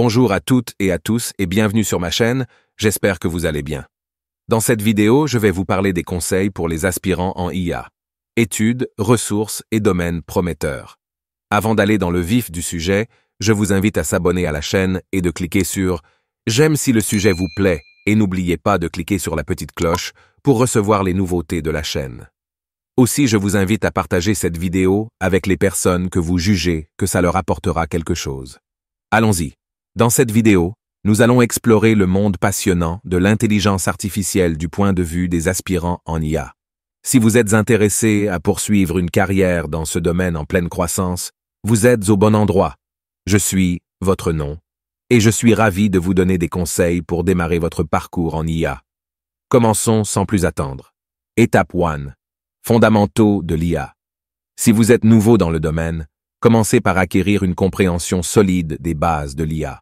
Bonjour à toutes et à tous et bienvenue sur ma chaîne, j'espère que vous allez bien. Dans cette vidéo, je vais vous parler des conseils pour les aspirants en IA, études, ressources et domaines prometteurs. Avant d'aller dans le vif du sujet, je vous invite à s'abonner à la chaîne et de cliquer sur « J'aime si le sujet vous plaît » et n'oubliez pas de cliquer sur la petite cloche pour recevoir les nouveautés de la chaîne. Aussi, je vous invite à partager cette vidéo avec les personnes que vous jugez que ça leur apportera quelque chose. Allons-y dans cette vidéo, nous allons explorer le monde passionnant de l'intelligence artificielle du point de vue des aspirants en IA. Si vous êtes intéressé à poursuivre une carrière dans ce domaine en pleine croissance, vous êtes au bon endroit. Je suis votre nom et je suis ravi de vous donner des conseils pour démarrer votre parcours en IA. Commençons sans plus attendre. Étape 1. Fondamentaux de l'IA. Si vous êtes nouveau dans le domaine, Commencez par acquérir une compréhension solide des bases de l'IA.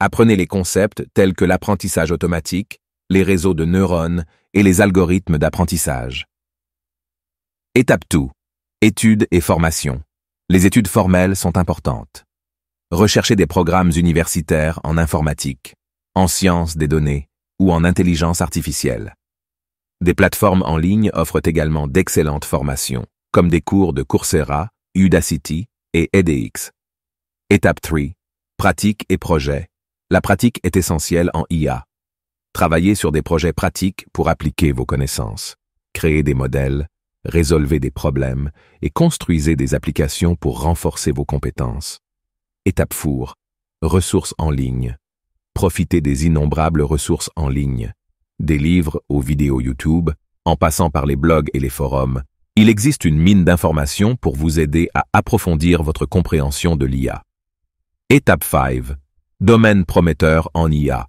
Apprenez les concepts tels que l'apprentissage automatique, les réseaux de neurones et les algorithmes d'apprentissage. Étape 2. Études et formation. Les études formelles sont importantes. Recherchez des programmes universitaires en informatique, en sciences des données ou en intelligence artificielle. Des plateformes en ligne offrent également d'excellentes formations, comme des cours de Coursera Udacity et EDX. Étape 3. Pratique et projet. La pratique est essentielle en IA. Travaillez sur des projets pratiques pour appliquer vos connaissances. créer des modèles, résolvez des problèmes et construisez des applications pour renforcer vos compétences. Étape 4. Ressources en ligne. Profitez des innombrables ressources en ligne. Des livres aux vidéos YouTube, en passant par les blogs et les forums, il existe une mine d'informations pour vous aider à approfondir votre compréhension de l'IA. Étape 5. Domaine prometteur en IA.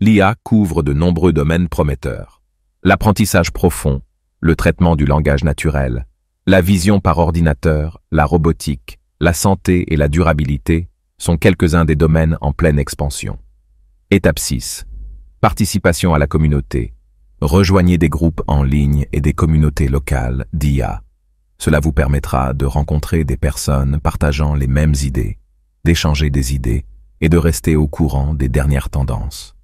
L'IA couvre de nombreux domaines prometteurs. L'apprentissage profond, le traitement du langage naturel, la vision par ordinateur, la robotique, la santé et la durabilité sont quelques-uns des domaines en pleine expansion. Étape 6. Participation à la communauté rejoignez des groupes en ligne et des communautés locales d'IA. Cela vous permettra de rencontrer des personnes partageant les mêmes idées, d'échanger des idées et de rester au courant des dernières tendances.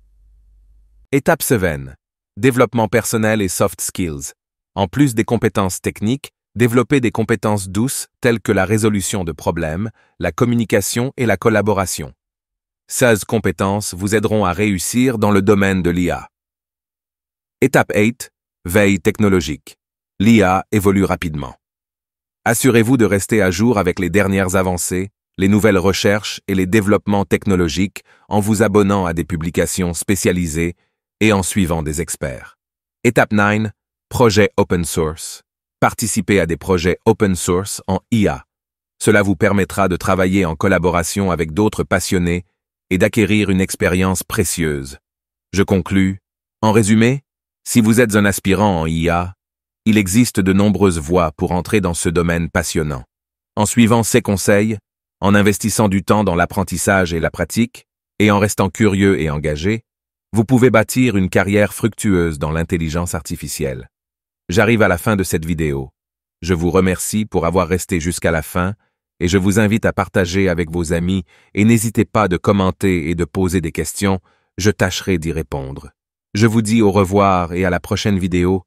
Étape 7. Développement personnel et soft skills. En plus des compétences techniques, développez des compétences douces telles que la résolution de problèmes, la communication et la collaboration. 16 compétences vous aideront à réussir dans le domaine de l'IA. Étape 8. Veille technologique. L'IA évolue rapidement. Assurez-vous de rester à jour avec les dernières avancées, les nouvelles recherches et les développements technologiques en vous abonnant à des publications spécialisées et en suivant des experts. Étape 9. Projet open source. Participez à des projets open source en IA. Cela vous permettra de travailler en collaboration avec d'autres passionnés et d'acquérir une expérience précieuse. Je conclus. En résumé, si vous êtes un aspirant en IA, il existe de nombreuses voies pour entrer dans ce domaine passionnant. En suivant ces conseils, en investissant du temps dans l'apprentissage et la pratique, et en restant curieux et engagé, vous pouvez bâtir une carrière fructueuse dans l'intelligence artificielle. J'arrive à la fin de cette vidéo. Je vous remercie pour avoir resté jusqu'à la fin et je vous invite à partager avec vos amis et n'hésitez pas de commenter et de poser des questions, je tâcherai d'y répondre. Je vous dis au revoir et à la prochaine vidéo.